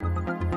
Thank you.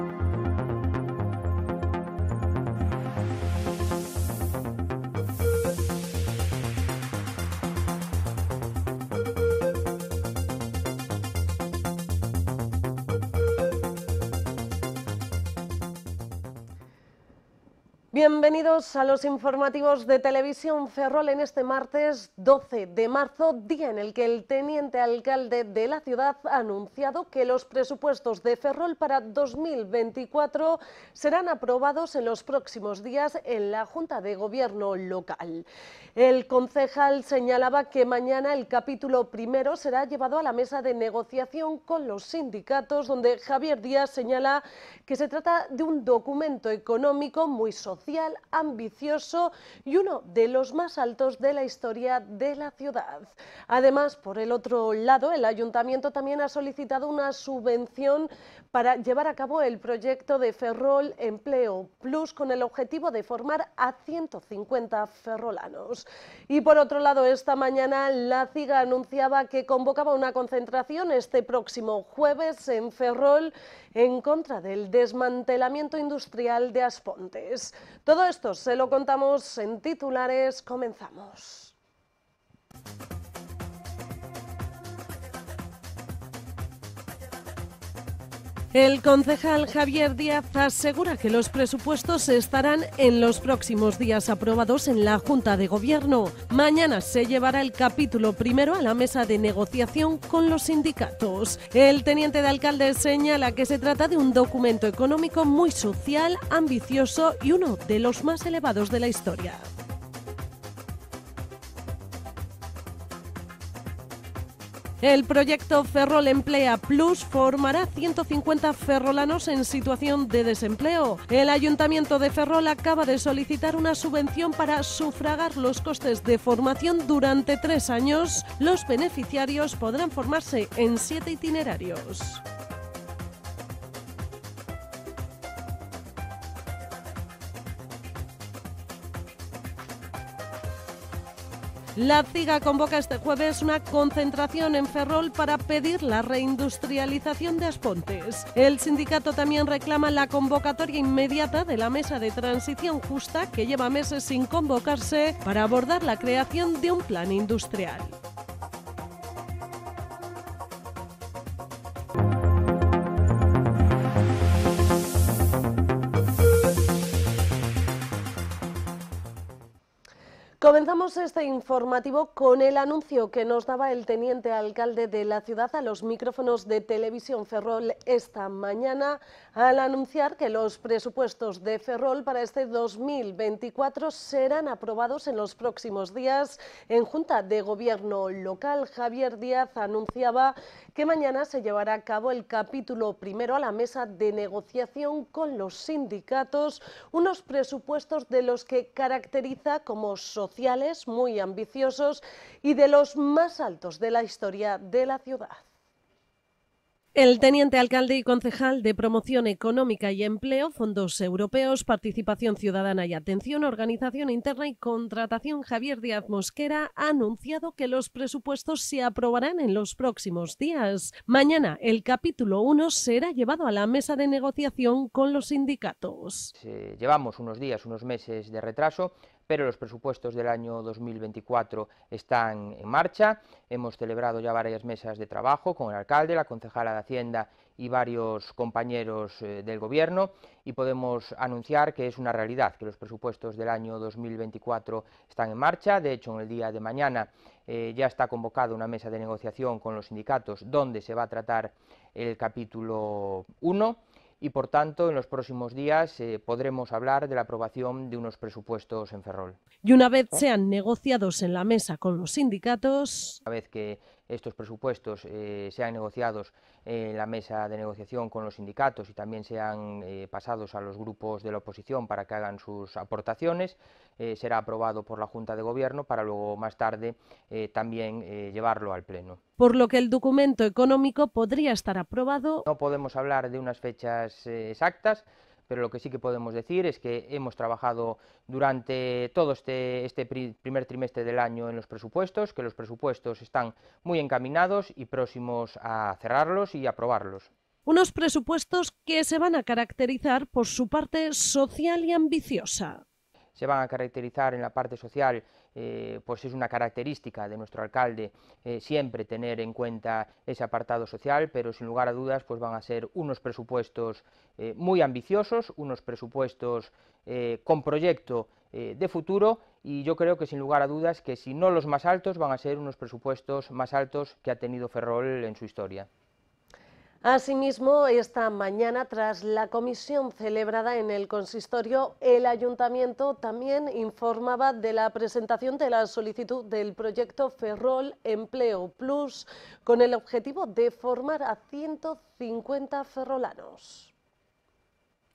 Bienvenidos a los informativos de Televisión Ferrol en este martes 12 de marzo, día en el que el teniente alcalde de la ciudad ha anunciado que los presupuestos de Ferrol para 2024 serán aprobados en los próximos días en la Junta de Gobierno local. El concejal señalaba que mañana el capítulo primero será llevado a la mesa de negociación con los sindicatos, donde Javier Díaz señala que se trata de un documento económico muy social ambicioso y uno de los más altos de la historia de la ciudad. Además, por el otro lado, el ayuntamiento también ha solicitado una subvención para llevar a cabo el proyecto de Ferrol Empleo Plus con el objetivo de formar a 150 ferrolanos. Y por otro lado, esta mañana la CIGA anunciaba que convocaba una concentración este próximo jueves en Ferrol en contra del desmantelamiento industrial de Aspontes. Todo esto se lo contamos en titulares. Comenzamos. El concejal Javier Díaz asegura que los presupuestos estarán en los próximos días aprobados en la Junta de Gobierno. Mañana se llevará el capítulo primero a la mesa de negociación con los sindicatos. El teniente de alcalde señala que se trata de un documento económico muy social, ambicioso y uno de los más elevados de la historia. El proyecto Ferrol Emplea Plus formará 150 ferrolanos en situación de desempleo. El Ayuntamiento de Ferrol acaba de solicitar una subvención para sufragar los costes de formación durante tres años. Los beneficiarios podrán formarse en siete itinerarios. La CIGA convoca este jueves una concentración en Ferrol para pedir la reindustrialización de Aspontes. El sindicato también reclama la convocatoria inmediata de la mesa de transición justa que lleva meses sin convocarse para abordar la creación de un plan industrial. Comenzamos este informativo con el anuncio que nos daba el teniente alcalde de la ciudad a los micrófonos de Televisión Ferrol esta mañana al anunciar que los presupuestos de Ferrol para este 2024 serán aprobados en los próximos días. En Junta de Gobierno Local, Javier Díaz anunciaba que mañana se llevará a cabo el capítulo primero a la mesa de negociación con los sindicatos, unos presupuestos de los que caracteriza como sociales, muy ambiciosos y de los más altos de la historia de la ciudad. El teniente alcalde y concejal de Promoción Económica y Empleo, Fondos Europeos, Participación Ciudadana y Atención, Organización Interna y Contratación, Javier Díaz Mosquera, ha anunciado que los presupuestos se aprobarán en los próximos días. Mañana, el capítulo 1 será llevado a la mesa de negociación con los sindicatos. llevamos unos días, unos meses de retraso pero los presupuestos del año 2024 están en marcha. Hemos celebrado ya varias mesas de trabajo con el alcalde, la concejala de Hacienda y varios compañeros eh, del Gobierno y podemos anunciar que es una realidad que los presupuestos del año 2024 están en marcha. De hecho, en el día de mañana eh, ya está convocada una mesa de negociación con los sindicatos donde se va a tratar el capítulo 1 y por tanto en los próximos días eh, podremos hablar de la aprobación de unos presupuestos en Ferrol. Y una vez ¿Eh? sean negociados en la mesa con los sindicatos. vez que estos presupuestos eh, sean negociados en la mesa de negociación con los sindicatos y también sean eh, pasados a los grupos de la oposición para que hagan sus aportaciones, eh, será aprobado por la Junta de Gobierno para luego más tarde también llevarlo al Pleno. Por lo que el documento económico podría estar aprobado. No podemos hablar de unas fechas exactas pero lo que sí que podemos decir es que hemos trabajado durante todo este, este primer trimestre del año en los presupuestos, que los presupuestos están muy encaminados y próximos a cerrarlos y aprobarlos. Unos presupuestos que se van a caracterizar por su parte social y ambiciosa se van a caracterizar en la parte social, eh, pues es una característica de nuestro alcalde eh, siempre tener en cuenta ese apartado social, pero sin lugar a dudas pues van a ser unos presupuestos eh, muy ambiciosos, unos presupuestos con proyecto de futuro y yo creo que sin lugar a dudas que si no los más altos van a ser unos presupuestos más altos que ha tenido Ferrol en su historia. Asimismo, esta mañana, tras la comisión celebrada en el consistorio, el ayuntamiento también informaba de la presentación de la solicitud del proyecto Ferrol Empleo Plus, con el objetivo de formar a 150 ferrolanos.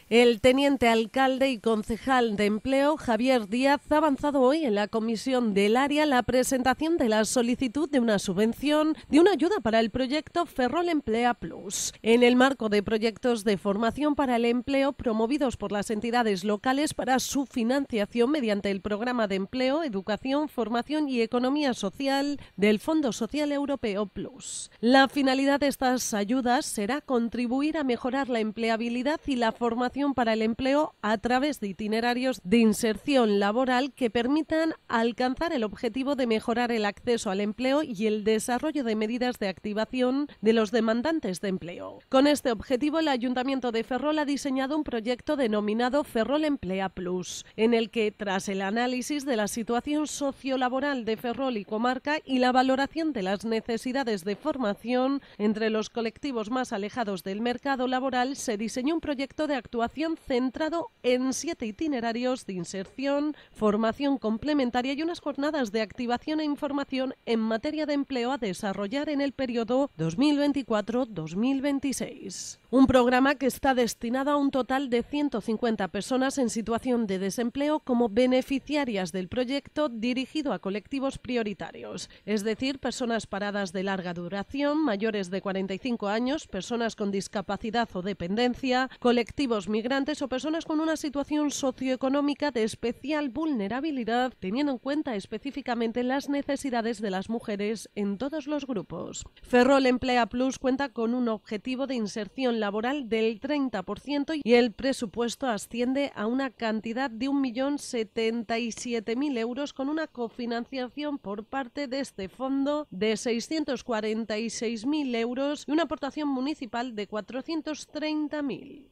El teniente alcalde y concejal de empleo, Javier Díaz, ha avanzado hoy en la comisión del área la presentación de la solicitud de una subvención de una ayuda para el proyecto Ferrol Emplea Plus, en el marco de proyectos de formación para el empleo promovidos por las entidades locales para su financiación mediante el programa de empleo, educación, formación y economía social del Fondo Social Europeo Plus. La finalidad de estas ayudas será contribuir a mejorar la empleabilidad y la formación para el empleo a través de itinerarios de inserción laboral que permitan alcanzar el objetivo de mejorar el acceso al empleo y el desarrollo de medidas de activación de los demandantes de empleo. Con este objetivo, el Ayuntamiento de Ferrol ha diseñado un proyecto denominado Ferrol Emplea Plus, en el que, tras el análisis de la situación sociolaboral de Ferrol y comarca y la valoración de las necesidades de formación entre los colectivos más alejados del mercado laboral, se diseñó un proyecto de actuación centrado en siete itinerarios de inserción, formación complementaria y unas jornadas de activación e información en materia de empleo a desarrollar en el periodo 2024-2026. Un programa que está destinado a un total de 150 personas en situación de desempleo como beneficiarias del proyecto dirigido a colectivos prioritarios, es decir, personas paradas de larga duración, mayores de 45 años, personas con discapacidad o dependencia, colectivos migrantes o personas con una situación socioeconómica de especial vulnerabilidad, teniendo en cuenta específicamente las necesidades de las mujeres en todos los grupos. Ferrol Emplea Plus cuenta con un objetivo de inserción laboral del 30% y el presupuesto asciende a una cantidad de 1.077.000 euros con una cofinanciación por parte de este fondo de 646.000 euros y una aportación municipal de 430.000.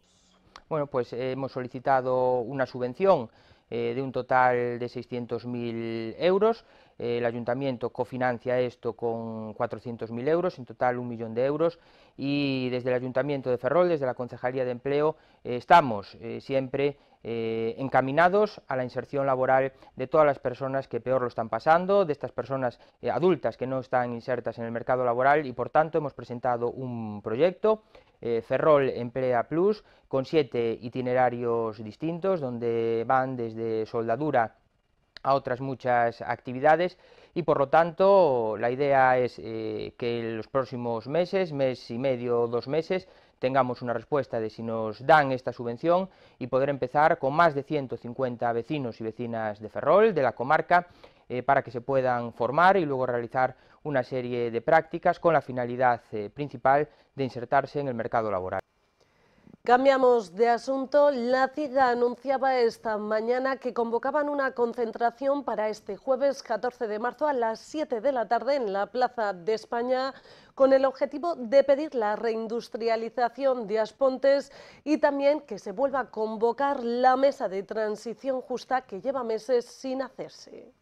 Bueno, pues eh, hemos solicitado una subvención eh, de un total de 600.000 euros eh, el ayuntamiento cofinancia esto con 400.000 euros, en total un millón de euros, y desde el ayuntamiento de Ferrol, desde la Concejalía de Empleo, eh, estamos eh, siempre encaminados a la inserción laboral de todas las personas que peor lo están pasando, de estas personas adultas que no están insertas en el mercado laboral y por tanto hemos presentado un proyecto Ferrol Emplea Plus, con siete itinerarios distintos, donde van desde soldadura a otras muchas actividades y por lo tanto la idea es eh, que en los próximos meses, mes y medio, o dos meses, tengamos una respuesta de si nos dan esta subvención y poder empezar con más de 150 vecinos y vecinas de Ferrol, de la comarca, eh, para que se puedan formar y luego realizar una serie de prácticas con la finalidad eh, principal de insertarse en el mercado laboral. Cambiamos de asunto. La CIGA anunciaba esta mañana que convocaban una concentración para este jueves 14 de marzo a las 7 de la tarde en la Plaza de España con el objetivo de pedir la reindustrialización de Aspontes y también que se vuelva a convocar la mesa de transición justa que lleva meses sin hacerse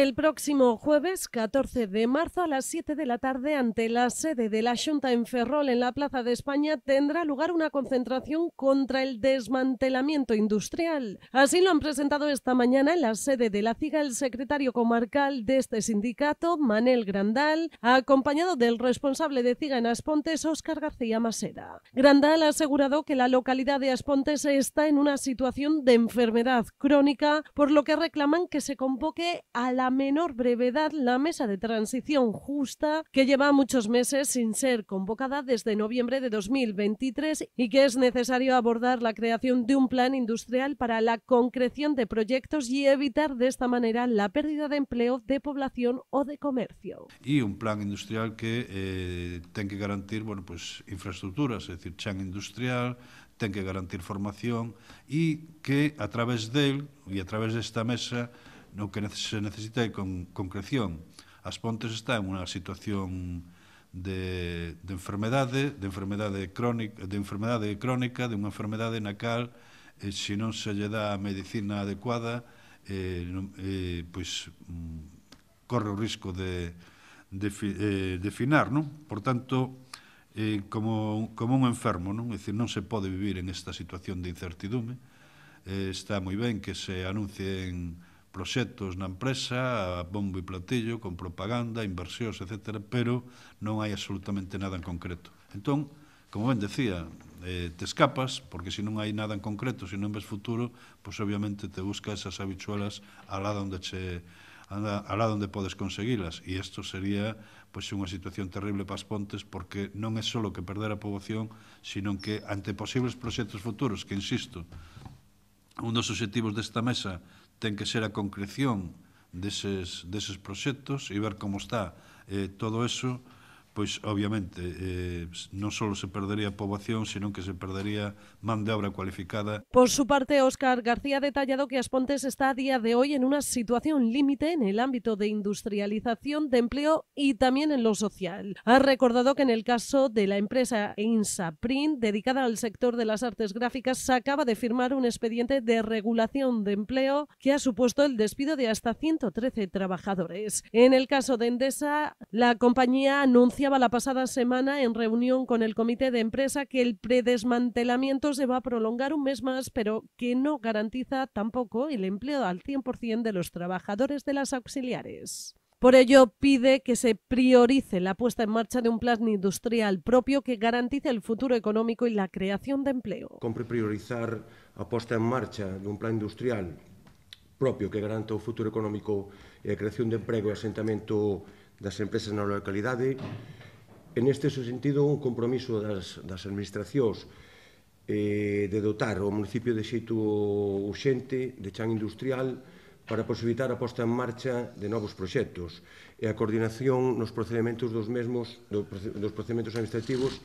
el próximo jueves 14 de marzo a las 7 de la tarde ante la sede de la Junta en Ferrol en la Plaza de España tendrá lugar una concentración contra el desmantelamiento industrial. Así lo han presentado esta mañana en la sede de la CIGA el secretario comarcal de este sindicato, Manel Grandal, acompañado del responsable de CIGA en Aspontes, Óscar García Masera. Grandal ha asegurado que la localidad de Aspontes está en una situación de enfermedad crónica, por lo que reclaman que se convoque a la la menor brevedad la mesa de transición justa que lleva muchos meses sin ser convocada desde noviembre de 2023 y que es necesario abordar la creación de un plan industrial para la concreción de proyectos y evitar de esta manera la pérdida de empleo de población o de comercio. Y un plan industrial que eh, que garantir bueno, pues, infraestructuras, es decir, chan industrial, ten que garantir formación y que a través de él y a través de esta mesa no que se necesita é con concreción. As Pontes está en unha situación de, de enfermedade, de enfermedade crónica, de enfermedade crónica, de unha enfermedade na cal eh, se non se lle dá a medicina adecuada, eh, eh, pois mm, corre o risco de, de, eh, de finar, non? Por tanto, eh, como, como un enfermo, non? É dicir, non se pode vivir en esta situación de incertidume. Eh, está moi ben que se anuncien proxectos na empresa, a bombo e platillo, con propaganda, inversións, etc., pero non hai absolutamente nada en concreto. Entón, como ben decía, eh, te escapas, porque se non hai nada en concreto, se non ves futuro, pois pues obviamente te buscas esas habichuelas alá onde che alá onde podes conseguilas e isto sería pois unha situación terrible para as Pontes porque non é só que perder a poboación, sino que ante posibles proxectos futuros, que insisto, un dos objetivos desta mesa ten que ser a concreción deses, deses proxectos e ver como está eh, todo eso pues obviamente eh, no solo se perdería población sino que se perdería mano de obra cualificada. Por su parte, Óscar García ha detallado que Aspontes está a día de hoy en una situación límite en el ámbito de industrialización, de empleo y también en lo social. Ha recordado que en el caso de la empresa Insaprint, dedicada al sector de las artes gráficas, se acaba de firmar un expediente de regulación de empleo que ha supuesto el despido de hasta 113 trabajadores. En el caso de Endesa, la compañía anuncia anunciaba la pasada semana en reunión con el comité de empresa que el predesmantelamiento se va a prolongar un mes más, pero que no garantiza tampoco el empleo al 100% de los trabajadores de las auxiliares. Por ello, pide que se priorice la puesta en marcha de un plan industrial propio que garantice el futuro económico y la creación de empleo. Compre priorizar la puesta en marcha de un plan industrial propio que garante un futuro económico y creación de y y asentamiento. das empresas na localidade. En este sentido, un compromiso das, das administracións eh, de dotar o municipio de xeito urxente de chan industrial para posibilitar a posta en marcha de novos proxectos e a coordinación nos procedimentos dos mesmos, dos procedimentos administrativos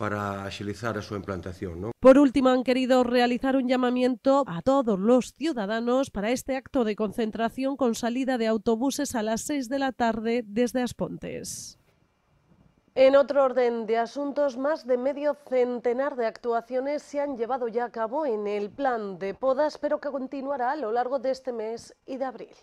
para agilizar su implantación. Por último, han querido realizar un llamamiento a todos los ciudadanos para este acto de concentración con salida de autobuses a las 6 de la tarde desde Aspontes. En otro orden de asuntos, más de medio centenar de actuaciones se han llevado ya a cabo en el plan de podas, pero que continuará a lo largo de este mes y de abril.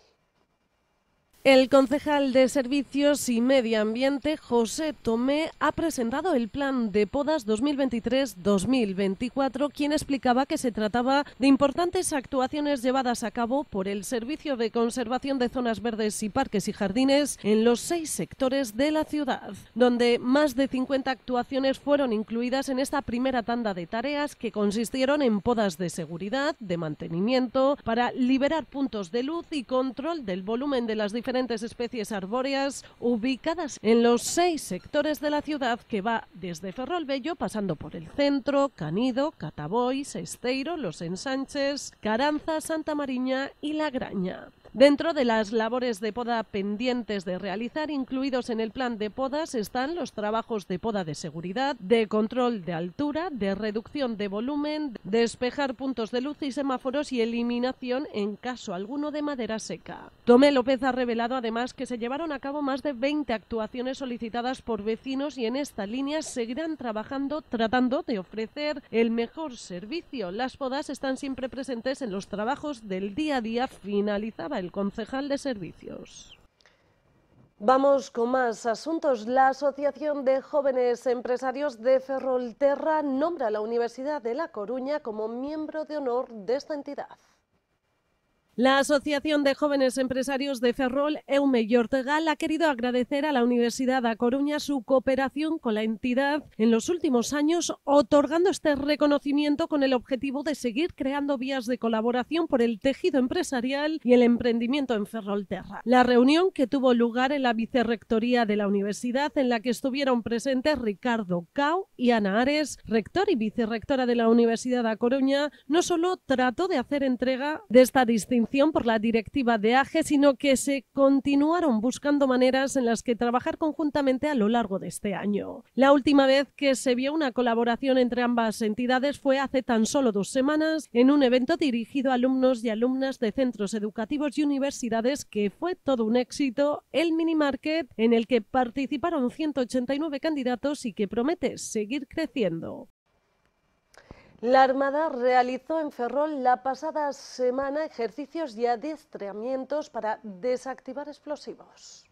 El concejal de Servicios y Medio Ambiente, José Tomé, ha presentado el plan de podas 2023-2024, quien explicaba que se trataba de importantes actuaciones llevadas a cabo por el Servicio de Conservación de Zonas Verdes y Parques y Jardines en los seis sectores de la ciudad, donde más de 50 actuaciones fueron incluidas en esta primera tanda de tareas que consistieron en podas de seguridad, de mantenimiento, para liberar puntos de luz y control del volumen de las diferentes especies arbóreas ubicadas en los seis sectores de la ciudad que va desde Bello, pasando por el centro, Canido, Cataboy, Sesteiro, Los Ensanches, Caranza, Santa Mariña y La Graña. Dentro de las labores de poda pendientes de realizar, incluidos en el plan de podas, están los trabajos de poda de seguridad, de control de altura, de reducción de volumen, despejar puntos de luz y semáforos y eliminación en caso alguno de madera seca. Tomé López ha revelado además que se llevaron a cabo más de 20 actuaciones solicitadas por vecinos y en esta línea seguirán trabajando tratando de ofrecer el mejor servicio. Las podas están siempre presentes en los trabajos del día a día, finalizaba el concejal de servicios. Vamos con más asuntos. La Asociación de Jóvenes Empresarios de Ferrolterra nombra a la Universidad de La Coruña como miembro de honor de esta entidad. La Asociación de Jóvenes Empresarios de Ferrol, Eume y Ortegal, ha querido agradecer a la Universidad de Coruña su cooperación con la entidad en los últimos años, otorgando este reconocimiento con el objetivo de seguir creando vías de colaboración por el tejido empresarial y el emprendimiento en Ferrolterra. La reunión que tuvo lugar en la vicerrectoría de la universidad, en la que estuvieron presentes Ricardo Cao y Ana Ares, rector y vicerrectora de la Universidad de Coruña, no solo trató de hacer entrega de esta distinción, por la directiva de AGE, sino que se continuaron buscando maneras en las que trabajar conjuntamente a lo largo de este año. La última vez que se vio una colaboración entre ambas entidades fue hace tan solo dos semanas en un evento dirigido a alumnos y alumnas de centros educativos y universidades que fue todo un éxito, el mini market en el que participaron 189 candidatos y que promete seguir creciendo. La Armada realizó en Ferrol la pasada semana ejercicios y adiestramientos para desactivar explosivos.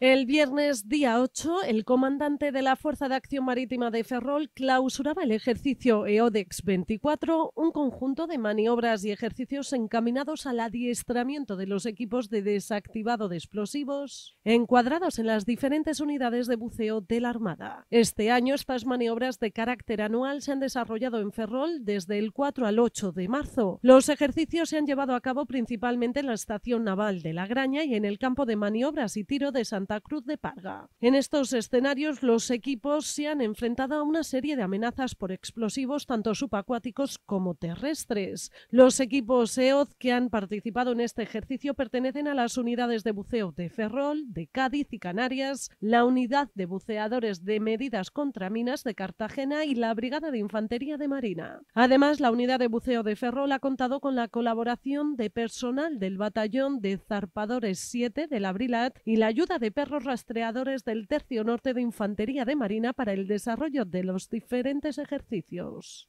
El viernes día 8, el comandante de la Fuerza de Acción Marítima de Ferrol clausuraba el ejercicio EODEX 24, un conjunto de maniobras y ejercicios encaminados al adiestramiento de los equipos de desactivado de explosivos encuadrados en las diferentes unidades de buceo de la Armada. Este año estas maniobras de carácter anual se han desarrollado en Ferrol desde el 4 al 8 de marzo. Los ejercicios se han llevado a cabo principalmente en la estación naval de La Graña y en el campo de maniobras y tiro de San Santa Cruz de Parga. En estos escenarios, los equipos se han enfrentado a una serie de amenazas por explosivos, tanto subacuáticos como terrestres. Los equipos EOZ que han participado en este ejercicio pertenecen a las unidades de buceo de Ferrol, de Cádiz y Canarias, la unidad de buceadores de medidas contra minas de Cartagena y la Brigada de Infantería de Marina. Además, la unidad de buceo de Ferrol ha contado con la colaboración de personal del batallón de zarpadores 7 de la Brilat y la ayuda de perros rastreadores del Tercio Norte de Infantería de Marina para el desarrollo de los diferentes ejercicios.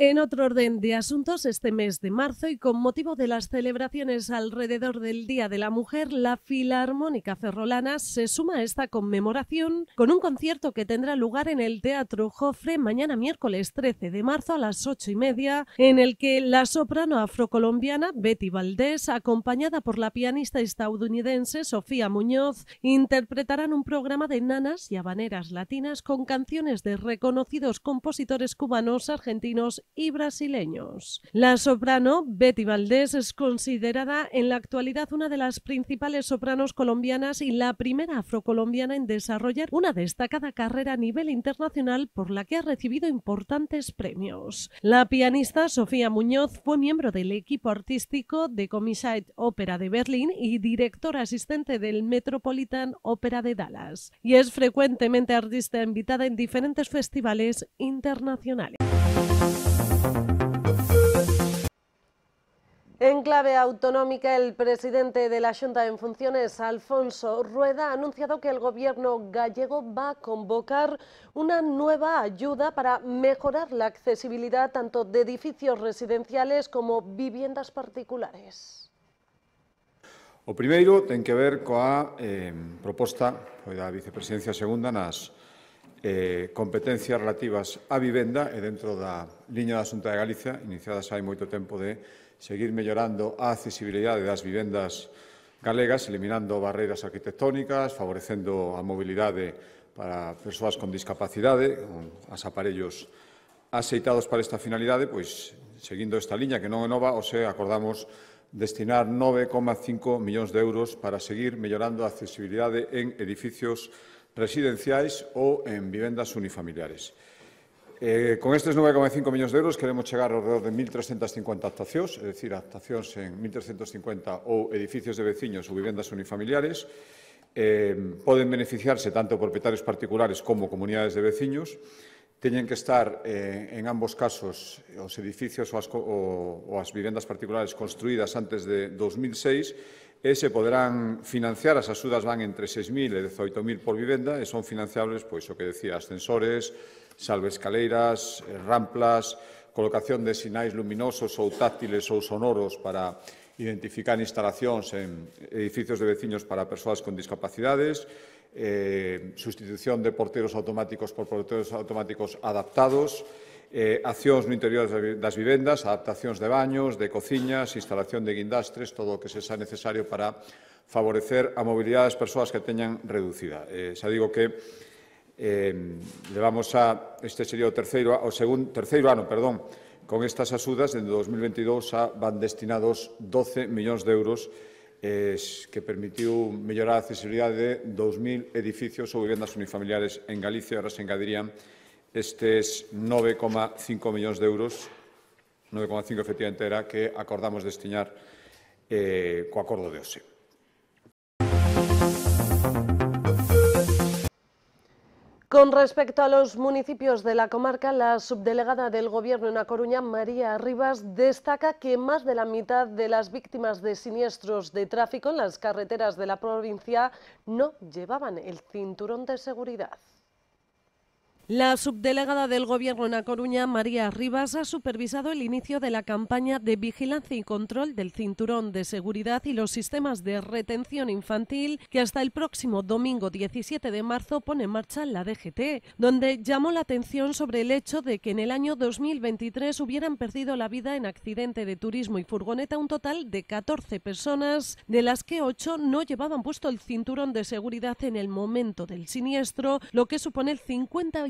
En otro orden de asuntos, este mes de marzo y con motivo de las celebraciones alrededor del Día de la Mujer, la Filarmónica Ferrolana se suma a esta conmemoración con un concierto que tendrá lugar en el Teatro Jofre mañana miércoles 13 de marzo a las ocho y media, en el que la soprano afrocolombiana Betty Valdés, acompañada por la pianista estadounidense Sofía Muñoz, interpretarán un programa de nanas y habaneras latinas con canciones de reconocidos compositores cubanos, argentinos y brasileños. La soprano Betty Valdés es considerada en la actualidad una de las principales sopranos colombianas y la primera afrocolombiana en desarrollar una destacada carrera a nivel internacional por la que ha recibido importantes premios. La pianista Sofía Muñoz fue miembro del equipo artístico de Comisait Ópera de Berlín y directora asistente del Metropolitan Ópera de Dallas, y es frecuentemente artista invitada en diferentes festivales internacionales. En clave autonómica, el presidente de la Junta en funciones, Alfonso Rueda, ha anunciado que el gobierno gallego va a convocar una nueva ayuda para mejorar la accesibilidad tanto de edificios residenciales como viviendas particulares. O primeiro ten que ver coa eh, proposta foi da Vicepresidencia Segunda nas eh, competencias relativas á vivenda e dentro da liña da Xunta de Galicia, iniciadas hai moito tempo de seguir mellorando a accesibilidade das vivendas galegas, eliminando barreiras arquitectónicas, favorecendo a mobilidade para persoas con discapacidade, con as aparellos aceitados para esta finalidade, pois seguindo esta liña que non é nova, o se acordamos destinar 9,5 millóns de euros para seguir mellorando a accesibilidade en edificios residenciais ou en vivendas unifamiliares. Eh, con estes 9,5 millóns de euros queremos chegar ao redor de 1.350 actuacións, é dicir, actuacións en 1.350 ou edificios de veciños ou vivendas unifamiliares. Eh, poden beneficiarse tanto propietarios particulares como comunidades de veciños. Teñen que estar, eh, en ambos casos, os edificios ou as, o, ou as vivendas particulares construídas antes de 2006 e se poderán financiar, as axudas van entre 6.000 e 18.000 por vivenda e son financiables, pois, o que decía, ascensores, salve escaleiras, eh, ramplas, colocación de sinais luminosos ou táctiles ou sonoros para identificar instalacións en edificios de veciños para persoas con discapacidades, eh, sustitución de porteros automáticos por porteros automáticos adaptados, eh, accións no interior das vivendas, adaptacións de baños, de cociñas, instalación de guindastres, todo o que se xa necesario para favorecer a mobilidade das persoas que teñan reducida. Eh, xa digo que Eh, levamos a, este sería o terceiro, o segundo, terceiro ano, perdón, con estas axudas, en 2022 a, van destinados 12 millóns de euros eh, que permitiu mellorar a accesibilidade de 2.000 edificios ou vivendas unifamiliares en Galicia, ahora se engadirían estes 9,5 millóns de euros, 9,5 efectivamente era que acordamos destinar eh, co acordo de OSE. Con respecto a los municipios de la comarca, la subdelegada del Gobierno en A Coruña, María Rivas, destaca que más de la mitad de las víctimas de siniestros de tráfico en las carreteras de la provincia no llevaban el cinturón de seguridad. La subdelegada del Gobierno en A Coruña, María Rivas, ha supervisado el inicio de la campaña de vigilancia y control del cinturón de seguridad y los sistemas de retención infantil que hasta el próximo domingo 17 de marzo pone en marcha la DGT, donde llamó la atención sobre el hecho de que en el año 2023 hubieran perdido la vida en accidente de turismo y furgoneta un total de 14 personas, de las que 8 no llevaban puesto el cinturón de seguridad en el momento del siniestro, lo que supone el 50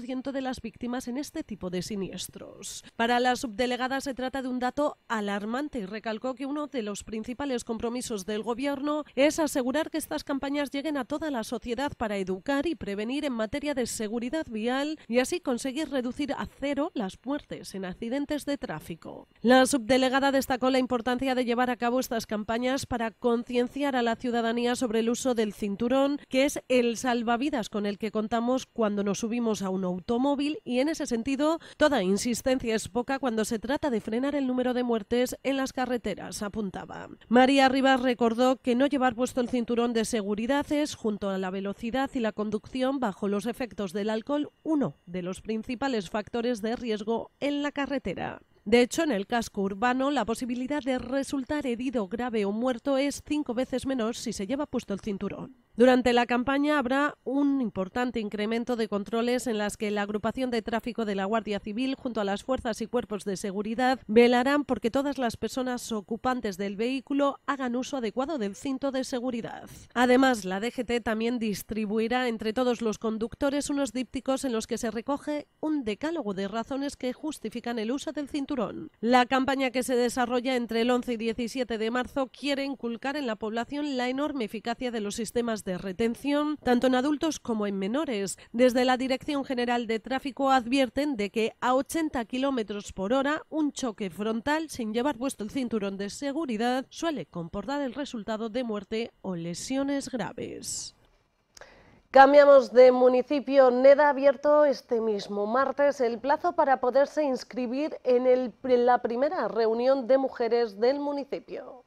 ciento de las víctimas en este tipo de siniestros. Para la subdelegada se trata de un dato alarmante y recalcó que uno de los principales compromisos del Gobierno es asegurar que estas campañas lleguen a toda la sociedad para educar y prevenir en materia de seguridad vial y así conseguir reducir a cero las muertes en accidentes de tráfico. La subdelegada destacó la importancia de llevar a cabo estas campañas para concienciar a la ciudadanía sobre el uso del cinturón, que es el salvavidas con el que contamos cuando nos subimos vimos a un automóvil y en ese sentido toda insistencia es poca cuando se trata de frenar el número de muertes en las carreteras, apuntaba. María Rivas recordó que no llevar puesto el cinturón de seguridad es, junto a la velocidad y la conducción bajo los efectos del alcohol, uno de los principales factores de riesgo en la carretera. De hecho, en el casco urbano, la posibilidad de resultar herido grave o muerto es cinco veces menor si se lleva puesto el cinturón. Durante la campaña habrá un importante incremento de controles en las que la agrupación de tráfico de la Guardia Civil junto a las fuerzas y cuerpos de seguridad velarán porque todas las personas ocupantes del vehículo hagan uso adecuado del cinto de seguridad. Además, la DGT también distribuirá entre todos los conductores unos dípticos en los que se recoge un decálogo de razones que justifican el uso del cinturón. La campaña que se desarrolla entre el 11 y 17 de marzo quiere inculcar en la población la enorme eficacia de los sistemas de retención, tanto en adultos como en menores. Desde la Dirección General de Tráfico advierten de que a 80 kilómetros por hora, un choque frontal sin llevar puesto el cinturón de seguridad suele comportar el resultado de muerte o lesiones graves. Cambiamos de municipio. NEDA abierto este mismo martes el plazo para poderse inscribir en la primera reunión de mujeres del municipio.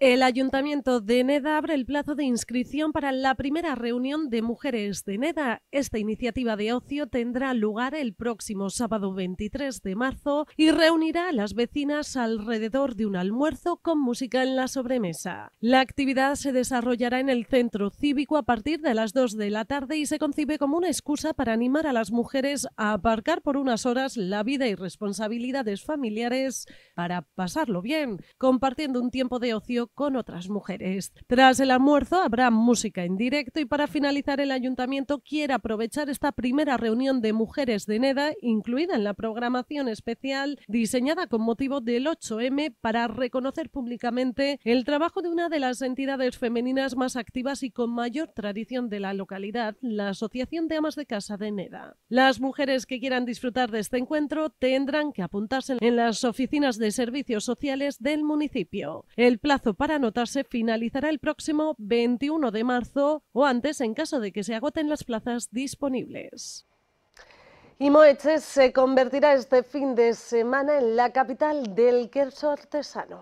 El Ayuntamiento de Neda abre el plazo de inscripción para la primera reunión de mujeres de Neda. Esta iniciativa de ocio tendrá lugar el próximo sábado 23 de marzo y reunirá a las vecinas alrededor de un almuerzo con música en la sobremesa. La actividad se desarrollará en el centro cívico a partir de las 2 de la tarde y se concibe como una excusa para animar a las mujeres a aparcar por unas horas la vida y responsabilidades familiares para pasarlo bien, compartiendo un tiempo de ocio con otras mujeres. Tras el almuerzo habrá música en directo y para finalizar el ayuntamiento quiere aprovechar esta primera reunión de mujeres de NEDA incluida en la programación especial diseñada con motivo del 8M para reconocer públicamente el trabajo de una de las entidades femeninas más activas y con mayor tradición de la localidad, la Asociación de Amas de Casa de NEDA. Las mujeres que quieran disfrutar de este encuentro tendrán que apuntarse en las oficinas de servicios sociales del municipio. El plazo para anotarse finalizará el próximo 21 de marzo o antes en caso de que se agoten las plazas disponibles. Y se convertirá este fin de semana en la capital del queso artesano.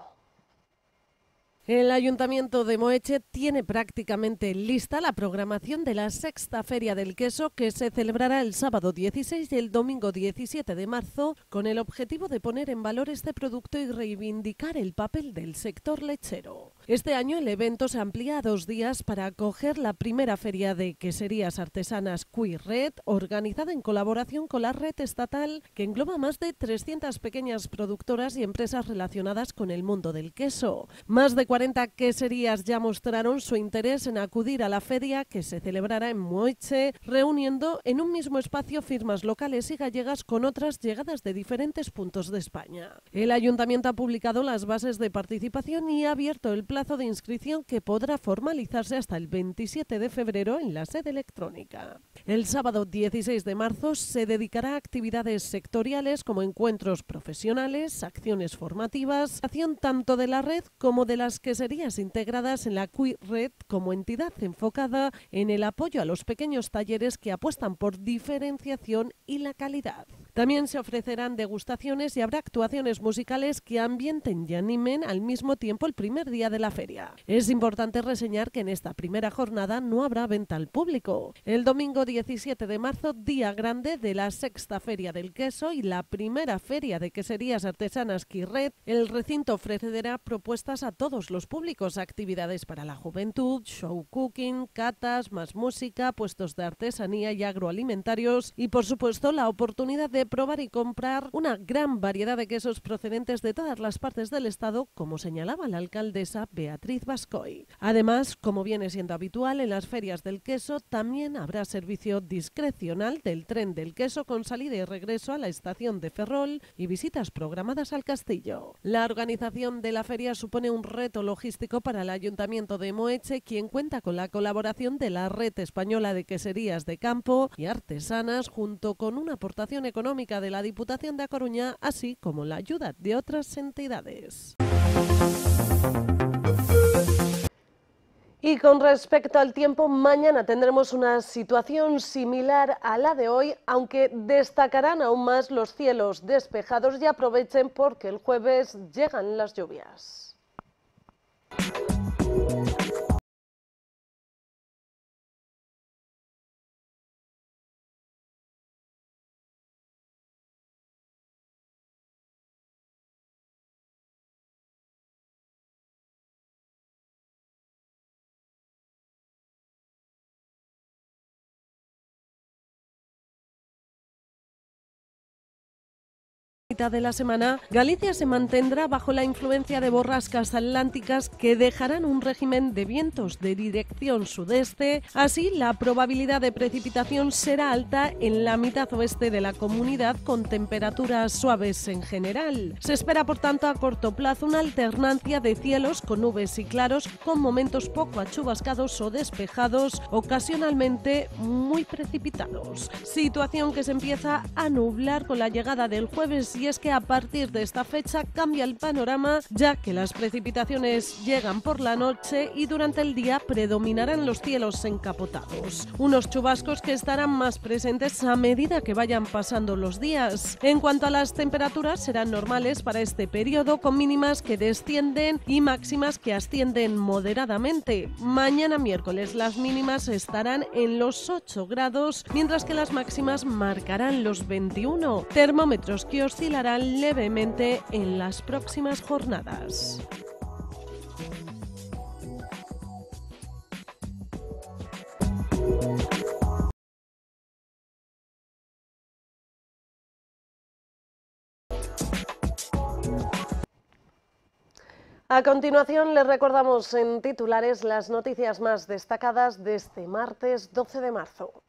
El Ayuntamiento de Moeche tiene prácticamente lista la programación de la sexta Feria del Queso que se celebrará el sábado 16 y el domingo 17 de marzo con el objetivo de poner en valor este producto y reivindicar el papel del sector lechero. Este año el evento se amplía a dos días para acoger la primera feria de queserías artesanas Queer Red, organizada en colaboración con la red estatal que engloba más de 300 pequeñas productoras y empresas relacionadas con el mundo del queso. Más de 40 queserías ya mostraron su interés en acudir a la feria que se celebrará en Moiche, reuniendo en un mismo espacio firmas locales y gallegas con otras llegadas de diferentes puntos de España. El ayuntamiento ha publicado las bases de participación y ha abierto el plan plazo de inscripción que podrá formalizarse hasta el 27 de febrero en la sede electrónica. El sábado 16 de marzo se dedicará a actividades sectoriales como encuentros profesionales, acciones formativas, acción tanto de la red como de las que serías integradas en la CUI como entidad enfocada en el apoyo a los pequeños talleres que apuestan por diferenciación y la calidad. También se ofrecerán degustaciones y habrá actuaciones musicales que ambienten y animen al mismo tiempo el primer día de la feria. Es importante reseñar que en esta primera jornada no habrá venta al público. El domingo 17 de marzo, día grande de la sexta feria del queso y la primera feria de queserías artesanas Quirret, el recinto ofrecerá propuestas a todos los públicos, actividades para la juventud, show cooking, catas, más música, puestos de artesanía y agroalimentarios y por supuesto la oportunidad de probar y comprar una gran variedad de quesos procedentes de todas las partes del Estado, como señalaba la alcaldesa Beatriz Bascoy. Además, como viene siendo habitual, en las ferias del queso también habrá servicio discrecional del tren del queso con salida y regreso a la estación de Ferrol y visitas programadas al castillo. La organización de la feria supone un reto logístico para el Ayuntamiento de Moeche, quien cuenta con la colaboración de la Red Española de Queserías de Campo y Artesanas, junto con una aportación económica de la Diputación de A Coruña, así como la ayuda de otras entidades. Y con respecto al tiempo, mañana tendremos una situación similar a la de hoy, aunque destacarán aún más los cielos despejados y aprovechen porque el jueves llegan las lluvias. de la semana, Galicia se mantendrá bajo la influencia de borrascas atlánticas que dejarán un régimen de vientos de dirección sudeste. Así, la probabilidad de precipitación será alta en la mitad oeste de la comunidad con temperaturas suaves en general. Se espera, por tanto, a corto plazo una alternancia de cielos con nubes y claros con momentos poco achubascados o despejados, ocasionalmente muy precipitados. Situación que se empieza a nublar con la llegada del jueves y es que a partir de esta fecha cambia el panorama ya que las precipitaciones llegan por la noche y durante el día predominarán los cielos encapotados. Unos chubascos que estarán más presentes a medida que vayan pasando los días. En cuanto a las temperaturas serán normales para este periodo con mínimas que descienden y máximas que ascienden moderadamente. Mañana miércoles las mínimas estarán en los 8 grados mientras que las máximas marcarán los 21. Termómetros que oscilan levemente en las próximas jornadas. A continuación les recordamos en titulares las noticias más destacadas de este martes 12 de marzo.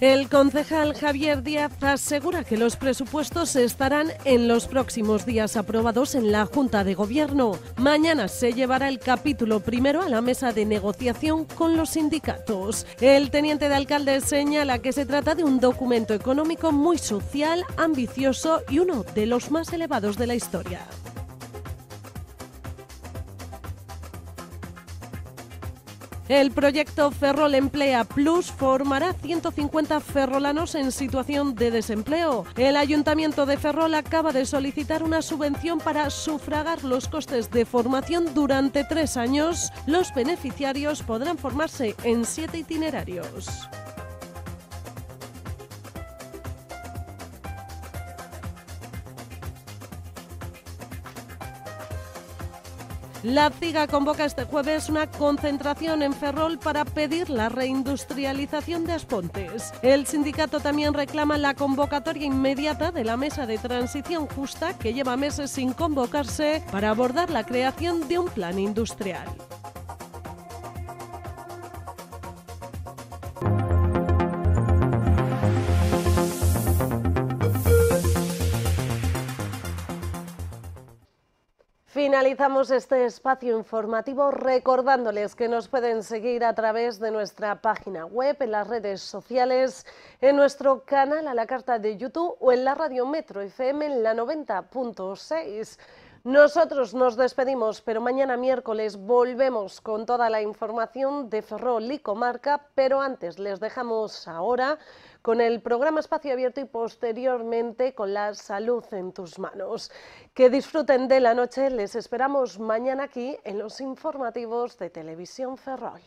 El concejal Javier Díaz asegura que los presupuestos estarán en los próximos días aprobados en la Junta de Gobierno. Mañana se llevará el capítulo primero a la mesa de negociación con los sindicatos. El teniente de alcalde señala que se trata de un documento económico muy social, ambicioso y uno de los más elevados de la historia. El proyecto Ferrol Emplea Plus formará 150 ferrolanos en situación de desempleo. El Ayuntamiento de Ferrol acaba de solicitar una subvención para sufragar los costes de formación durante tres años. Los beneficiarios podrán formarse en siete itinerarios. La CIGA convoca este jueves una concentración en Ferrol para pedir la reindustrialización de Aspontes. El sindicato también reclama la convocatoria inmediata de la mesa de transición justa que lleva meses sin convocarse para abordar la creación de un plan industrial. Finalizamos este espacio informativo recordándoles que nos pueden seguir a través de nuestra página web, en las redes sociales, en nuestro canal a la carta de YouTube o en la radio Metro FM en la 90.6. Nosotros nos despedimos, pero mañana miércoles volvemos con toda la información de Ferrol y Comarca, pero antes les dejamos ahora con el programa Espacio Abierto y posteriormente con la salud en tus manos. Que disfruten de la noche, les esperamos mañana aquí en los informativos de Televisión Ferrol.